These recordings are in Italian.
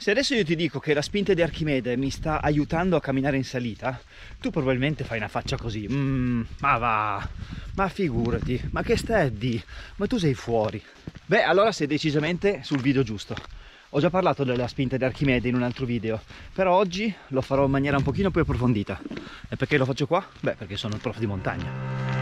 Se adesso io ti dico che la spinta di Archimede mi sta aiutando a camminare in salita, tu probabilmente fai una faccia così, mm, ma va, ma figurati, ma che stai di, ma tu sei fuori. Beh, allora sei decisamente sul video giusto. Ho già parlato della spinta di Archimede in un altro video, però oggi lo farò in maniera un pochino più approfondita. E perché lo faccio qua? Beh, perché sono il prof di montagna.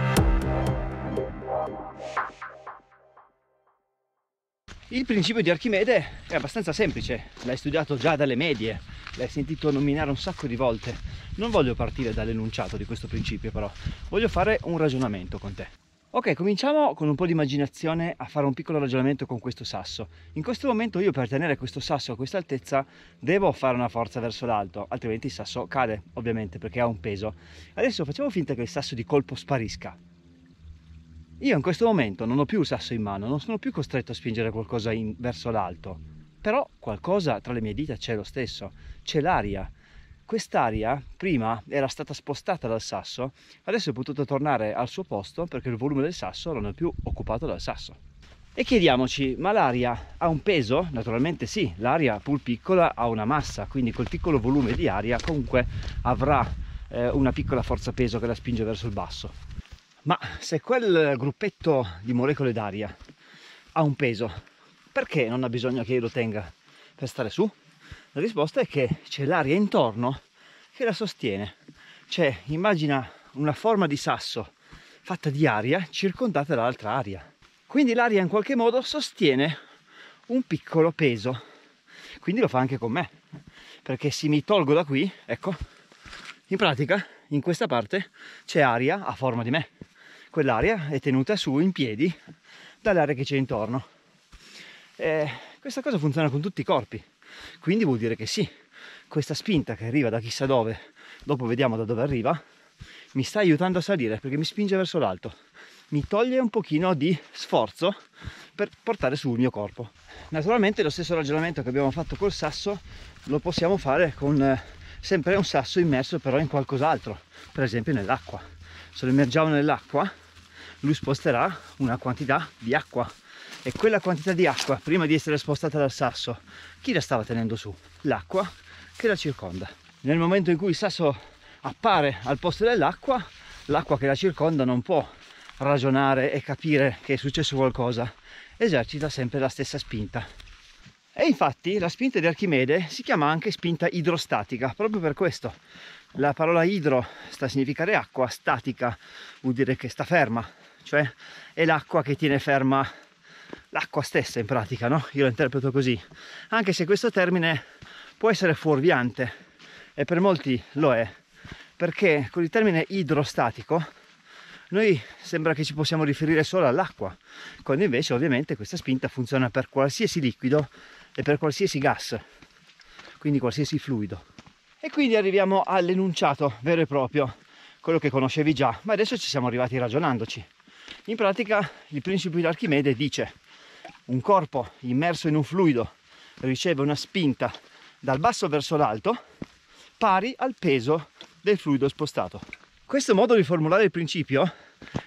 Il principio di Archimede è abbastanza semplice, l'hai studiato già dalle medie, l'hai sentito nominare un sacco di volte. Non voglio partire dall'enunciato di questo principio però, voglio fare un ragionamento con te. Ok, cominciamo con un po' di immaginazione a fare un piccolo ragionamento con questo sasso. In questo momento io per tenere questo sasso a questa altezza devo fare una forza verso l'alto, altrimenti il sasso cade, ovviamente, perché ha un peso. Adesso facciamo finta che il sasso di colpo sparisca. Io in questo momento non ho più il sasso in mano, non sono più costretto a spingere qualcosa in, verso l'alto, però qualcosa tra le mie dita c'è lo stesso, c'è l'aria. Quest'aria prima era stata spostata dal sasso, adesso è potuta tornare al suo posto perché il volume del sasso non è più occupato dal sasso. E chiediamoci, ma l'aria ha un peso? Naturalmente sì, l'aria pur piccola ha una massa, quindi col piccolo volume di aria comunque avrà eh, una piccola forza peso che la spinge verso il basso. Ma se quel gruppetto di molecole d'aria ha un peso, perché non ha bisogno che io lo tenga per stare su? La risposta è che c'è l'aria intorno che la sostiene. Cioè, immagina una forma di sasso fatta di aria circondata dall'altra aria. Quindi l'aria in qualche modo sostiene un piccolo peso. Quindi lo fa anche con me. Perché se mi tolgo da qui, ecco, in pratica in questa parte c'è aria a forma di me quell'area è tenuta su in piedi dall'area che c'è intorno. E eh, questa cosa funziona con tutti i corpi, quindi vuol dire che sì, questa spinta che arriva da chissà dove, dopo vediamo da dove arriva, mi sta aiutando a salire perché mi spinge verso l'alto, mi toglie un pochino di sforzo per portare su il mio corpo. Naturalmente lo stesso ragionamento che abbiamo fatto col sasso lo possiamo fare con eh, sempre un sasso immerso però in qualcos'altro, per esempio nell'acqua. Se lo immergiamo nell'acqua lui sposterà una quantità di acqua e quella quantità di acqua prima di essere spostata dal sasso chi la stava tenendo su? L'acqua che la circonda. Nel momento in cui il sasso appare al posto dell'acqua, l'acqua che la circonda non può ragionare e capire che è successo qualcosa, esercita sempre la stessa spinta. E infatti la spinta di Archimede si chiama anche spinta idrostatica, proprio per questo. La parola idro sta a significare acqua, statica vuol dire che sta ferma, cioè è l'acqua che tiene ferma l'acqua stessa in pratica, no? Io lo interpreto così, anche se questo termine può essere fuorviante e per molti lo è, perché con il termine idrostatico noi sembra che ci possiamo riferire solo all'acqua, quando invece ovviamente questa spinta funziona per qualsiasi liquido e per qualsiasi gas, quindi qualsiasi fluido. E quindi arriviamo all'enunciato vero e proprio, quello che conoscevi già, ma adesso ci siamo arrivati ragionandoci. In pratica il principio di Archimede dice un corpo immerso in un fluido riceve una spinta dal basso verso l'alto pari al peso del fluido spostato. Questo modo di formulare il principio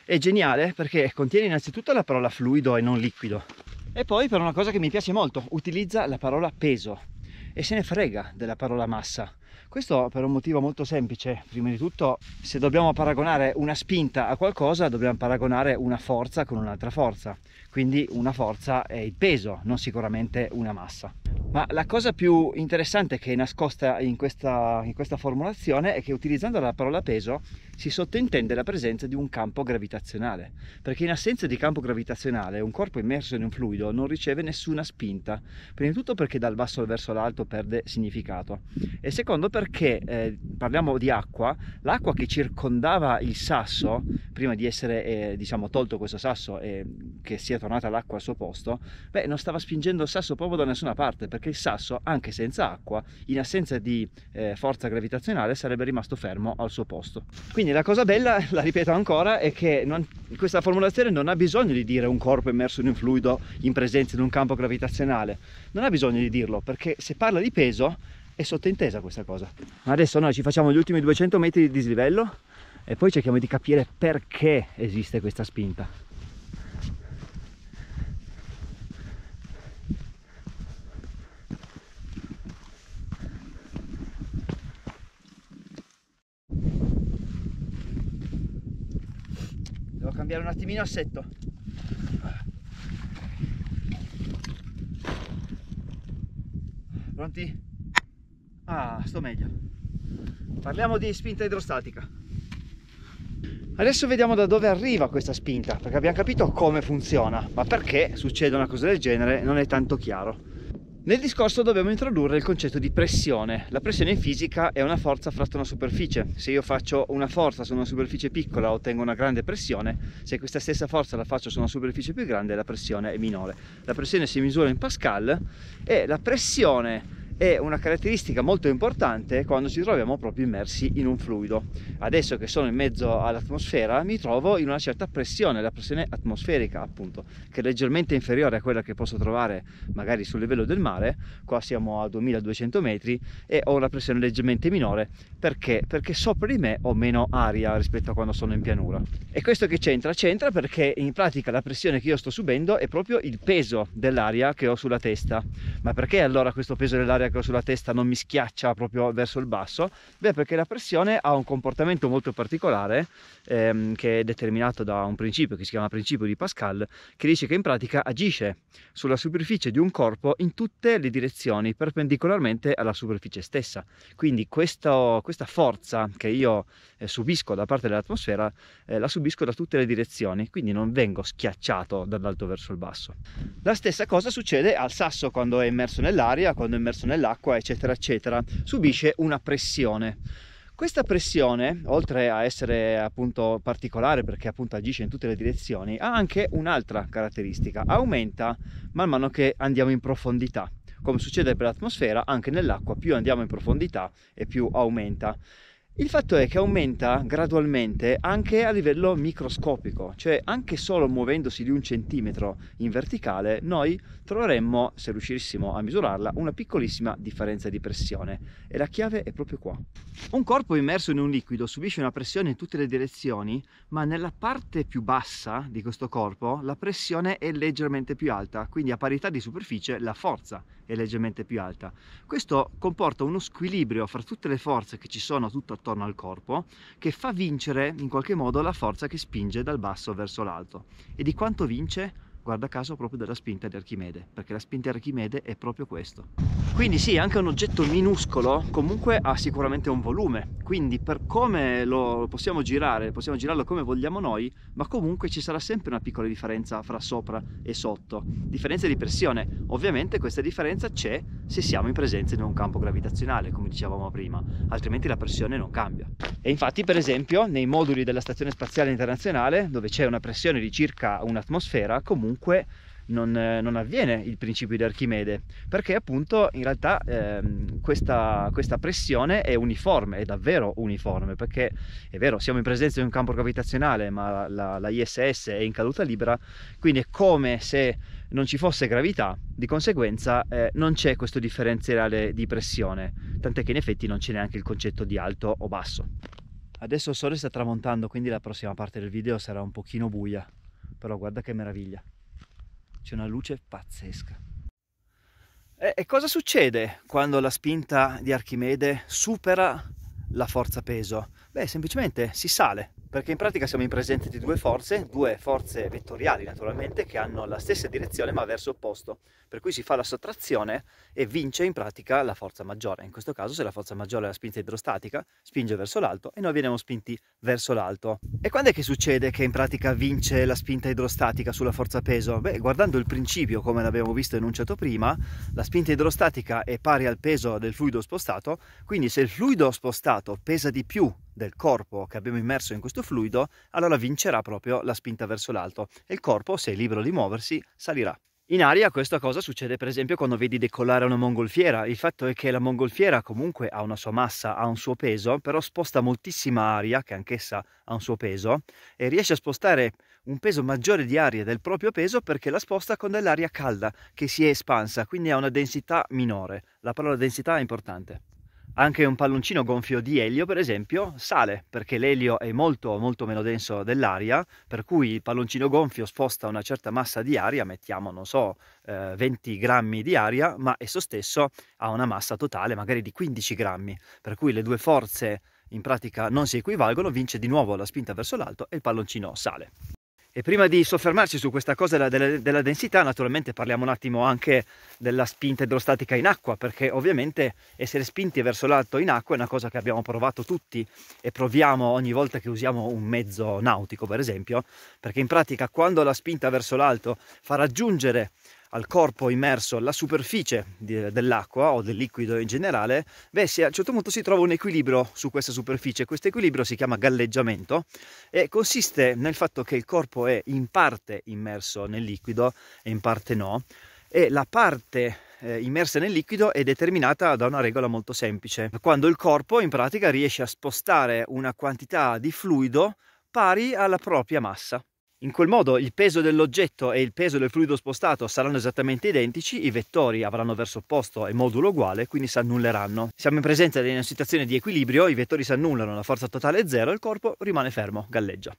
è geniale perché contiene innanzitutto la parola fluido e non liquido e poi per una cosa che mi piace molto utilizza la parola peso e se ne frega della parola massa questo per un motivo molto semplice, prima di tutto se dobbiamo paragonare una spinta a qualcosa dobbiamo paragonare una forza con un'altra forza, quindi una forza è il peso, non sicuramente una massa. Ma la cosa più interessante che è nascosta in questa, in questa formulazione è che utilizzando la parola peso si sottintende la presenza di un campo gravitazionale, perché in assenza di campo gravitazionale un corpo immerso in un fluido non riceve nessuna spinta, prima di tutto perché dal basso verso l'alto perde significato e secondo perché, eh, parliamo di acqua, l'acqua che circondava il sasso, prima di essere eh, diciamo, tolto questo sasso e che sia tornata l'acqua al suo posto, beh, non stava spingendo il sasso proprio da nessuna parte, che il sasso, anche senza acqua, in assenza di eh, forza gravitazionale, sarebbe rimasto fermo al suo posto. Quindi la cosa bella, la ripeto ancora, è che non, questa formulazione non ha bisogno di dire un corpo immerso in un fluido in presenza di un campo gravitazionale, non ha bisogno di dirlo, perché se parla di peso è sottintesa questa cosa. Ma Adesso noi ci facciamo gli ultimi 200 metri di dislivello e poi cerchiamo di capire perché esiste questa spinta. attimino assetto pronti? ah sto meglio parliamo di spinta idrostatica adesso vediamo da dove arriva questa spinta perché abbiamo capito come funziona ma perché succede una cosa del genere non è tanto chiaro nel discorso dobbiamo introdurre il concetto di pressione. La pressione in fisica è una forza fratta una superficie. Se io faccio una forza su una superficie piccola ottengo una grande pressione, se questa stessa forza la faccio su una superficie più grande la pressione è minore. La pressione si misura in Pascal e la pressione è una caratteristica molto importante quando ci troviamo proprio immersi in un fluido. Adesso che sono in mezzo all'atmosfera mi trovo in una certa pressione, la pressione atmosferica appunto, che è leggermente inferiore a quella che posso trovare magari sul livello del mare, qua siamo a 2200 metri e ho una pressione leggermente minore perché? Perché sopra di me ho meno aria rispetto a quando sono in pianura. E questo che c'entra? C'entra perché in pratica la pressione che io sto subendo è proprio il peso dell'aria che ho sulla testa. Ma perché allora questo peso dell'aria perché sulla testa non mi schiaccia proprio verso il basso, beh perché la pressione ha un comportamento molto particolare ehm, che è determinato da un principio che si chiama principio di Pascal, che dice che in pratica agisce sulla superficie di un corpo in tutte le direzioni perpendicolarmente alla superficie stessa. Quindi questo, questa forza che io eh, subisco da parte dell'atmosfera eh, la subisco da tutte le direzioni, quindi non vengo schiacciato dall'alto verso il basso. La stessa cosa succede al sasso quando è immerso nell'aria, quando è immerso nell'aria nell'acqua, eccetera, eccetera, subisce una pressione. Questa pressione, oltre a essere appunto particolare perché appunto agisce in tutte le direzioni, ha anche un'altra caratteristica, aumenta man mano che andiamo in profondità. Come succede per l'atmosfera, anche nell'acqua più andiamo in profondità e più aumenta. Il fatto è che aumenta gradualmente anche a livello microscopico, cioè anche solo muovendosi di un centimetro in verticale noi troveremmo, se riuscissimo a misurarla, una piccolissima differenza di pressione e la chiave è proprio qua. Un corpo immerso in un liquido subisce una pressione in tutte le direzioni, ma nella parte più bassa di questo corpo la pressione è leggermente più alta, quindi a parità di superficie la forza è leggermente più alta. Questo comporta uno squilibrio fra tutte le forze che ci sono tutto attorno al corpo che fa vincere in qualche modo la forza che spinge dal basso verso l'alto. E di quanto vince? guarda caso proprio della spinta di Archimede, perché la spinta di Archimede è proprio questo. Quindi sì, anche un oggetto minuscolo comunque ha sicuramente un volume, quindi per come lo possiamo girare, possiamo girarlo come vogliamo noi, ma comunque ci sarà sempre una piccola differenza fra sopra e sotto, differenza di pressione. Ovviamente questa differenza c'è se siamo in presenza di un campo gravitazionale, come dicevamo prima, altrimenti la pressione non cambia. E infatti per esempio nei moduli della Stazione Spaziale Internazionale, dove c'è una pressione di circa un'atmosfera, comunque comunque non, eh, non, avviene il principio di Archimede, perché appunto in realtà ehm, questa, questa, pressione è uniforme, è davvero uniforme, perché è vero, siamo in presenza di un campo gravitazionale, ma la, la ISS è in caduta libera, quindi è come se non ci fosse gravità, di conseguenza eh, non c'è questo differenziale di pressione, tant'è che in effetti non c'è neanche il concetto di alto o basso. Adesso il sole sta tramontando, quindi la prossima parte del video sarà un pochino buia, però guarda che meraviglia c'è una luce pazzesca. E, e cosa succede quando la spinta di Archimede supera la forza peso? Beh, semplicemente si sale, perché in pratica siamo in presenza di due forze, due forze vettoriali naturalmente, che hanno la stessa direzione ma verso opposto, per cui si fa la sottrazione e vince in pratica la forza maggiore. In questo caso se la forza maggiore è la spinta idrostatica, spinge verso l'alto e noi veniamo spinti verso l'alto. E quando è che succede che in pratica vince la spinta idrostatica sulla forza peso? Beh, guardando il principio come l'abbiamo visto enunciato prima, la spinta idrostatica è pari al peso del fluido spostato, quindi se il fluido spostato pesa di più del corpo che abbiamo immerso in questo fluido, allora vincerà proprio la spinta verso l'alto e il corpo, se è libero di muoversi, salirà. In aria questa cosa succede per esempio quando vedi decollare una mongolfiera, il fatto è che la mongolfiera comunque ha una sua massa, ha un suo peso, però sposta moltissima aria, che anch'essa ha un suo peso, e riesce a spostare un peso maggiore di aria del proprio peso perché la sposta con dell'aria calda che si è espansa, quindi ha una densità minore. La parola densità è importante. Anche un palloncino gonfio di elio, per esempio, sale, perché l'elio è molto, molto meno denso dell'aria, per cui il palloncino gonfio sposta una certa massa di aria, mettiamo, non so, eh, 20 grammi di aria, ma esso stesso ha una massa totale magari di 15 grammi, per cui le due forze in pratica non si equivalgono, vince di nuovo la spinta verso l'alto e il palloncino sale. E prima di soffermarci su questa cosa della, della, della, densità, naturalmente parliamo un attimo anche della spinta idrostatica in acqua, perché ovviamente essere spinti verso l'alto in acqua è una cosa che abbiamo provato tutti e proviamo ogni volta che usiamo un mezzo nautico, per esempio, perché in pratica quando la spinta verso l'alto fa raggiungere al corpo immerso alla superficie dell'acqua o del liquido in generale, beh, a un certo punto si trova un equilibrio su questa superficie. Questo equilibrio si chiama galleggiamento e consiste nel fatto che il corpo è in parte immerso nel liquido e in parte no, e la parte eh, immersa nel liquido è determinata da una regola molto semplice. Quando il corpo in pratica riesce a spostare una quantità di fluido pari alla propria massa. In quel modo il peso dell'oggetto e il peso del fluido spostato saranno esattamente identici, i vettori avranno verso opposto e modulo uguale, quindi si annulleranno. Siamo in presenza di una situazione di equilibrio, i vettori si annullano, la forza totale è zero e il corpo rimane fermo, galleggia.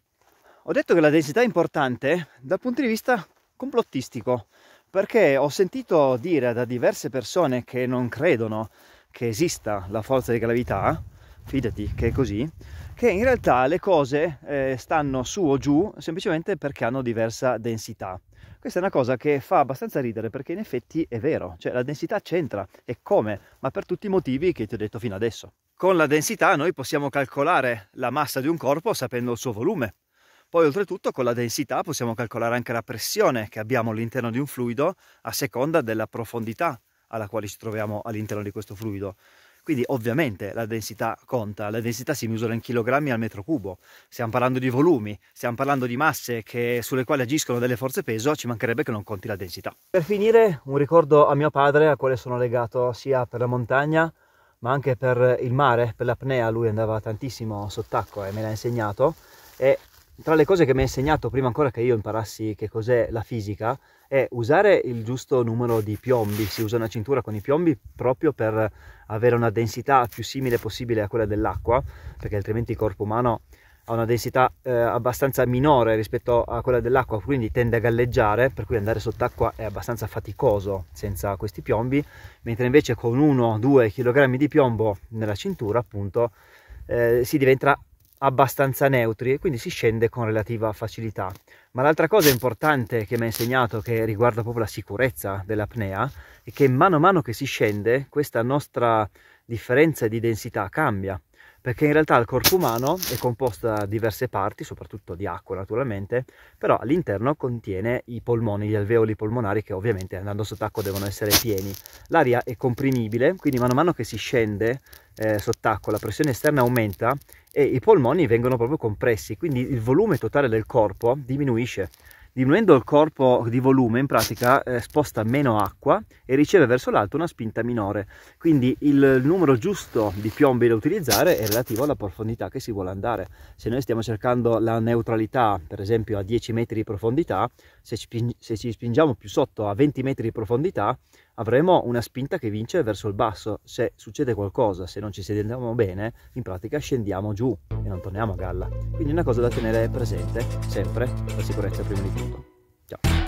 Ho detto che la densità è importante dal punto di vista complottistico, perché ho sentito dire da diverse persone che non credono che esista la forza di gravità, fidati che è così, che in realtà le cose eh, stanno su o giù semplicemente perché hanno diversa densità. Questa è una cosa che fa abbastanza ridere perché in effetti è vero, cioè la densità c'entra e come, ma per tutti i motivi che ti ho detto fino adesso. Con la densità noi possiamo calcolare la massa di un corpo sapendo il suo volume. Poi oltretutto con la densità possiamo calcolare anche la pressione che abbiamo all'interno di un fluido a seconda della profondità alla quale ci troviamo all'interno di questo fluido. Quindi ovviamente la densità conta, la densità si misura in chilogrammi al metro cubo, stiamo parlando di volumi, stiamo parlando di masse che, sulle quali agiscono delle forze peso, ci mancherebbe che non conti la densità. Per finire un ricordo a mio padre a quale sono legato sia per la montagna ma anche per il mare, per l'apnea, lui andava tantissimo sott'acqua e me l'ha insegnato e tra le cose che mi ha insegnato prima ancora che io imparassi che cos'è la fisica è usare il giusto numero di piombi, si usa una cintura con i piombi proprio per avere una densità più simile possibile a quella dell'acqua, perché altrimenti il corpo umano ha una densità eh, abbastanza minore rispetto a quella dell'acqua, quindi tende a galleggiare, per cui andare sott'acqua è abbastanza faticoso senza questi piombi, mentre invece con 1-2 kg di piombo nella cintura appunto eh, si diventa abbastanza neutri e quindi si scende con relativa facilità. Ma l'altra cosa importante che mi ha insegnato che riguarda proprio la sicurezza dell'apnea è che mano a mano che si scende questa nostra differenza di densità cambia perché in realtà il corpo umano è composto da diverse parti, soprattutto di acqua naturalmente, però all'interno contiene i polmoni, gli alveoli polmonari che ovviamente andando sott'acqua devono essere pieni. L'aria è comprimibile, quindi mano a mano che si scende eh, sott'acqua la pressione esterna aumenta e i polmoni vengono proprio compressi, quindi il volume totale del corpo diminuisce. Diminuendo il corpo di volume, in pratica eh, sposta meno acqua e riceve verso l'alto una spinta minore. Quindi il numero giusto di piombi da utilizzare è relativo alla profondità che si vuole andare. Se noi stiamo cercando la neutralità, per esempio a 10 metri di profondità, se ci, se ci spingiamo più sotto a 20 metri di profondità, avremo una spinta che vince verso il basso. Se succede qualcosa, se non ci sediamo bene, in pratica scendiamo giù e non torniamo a galla. Quindi è una cosa da tenere presente sempre, per sicurezza prima di tutto. Ciao.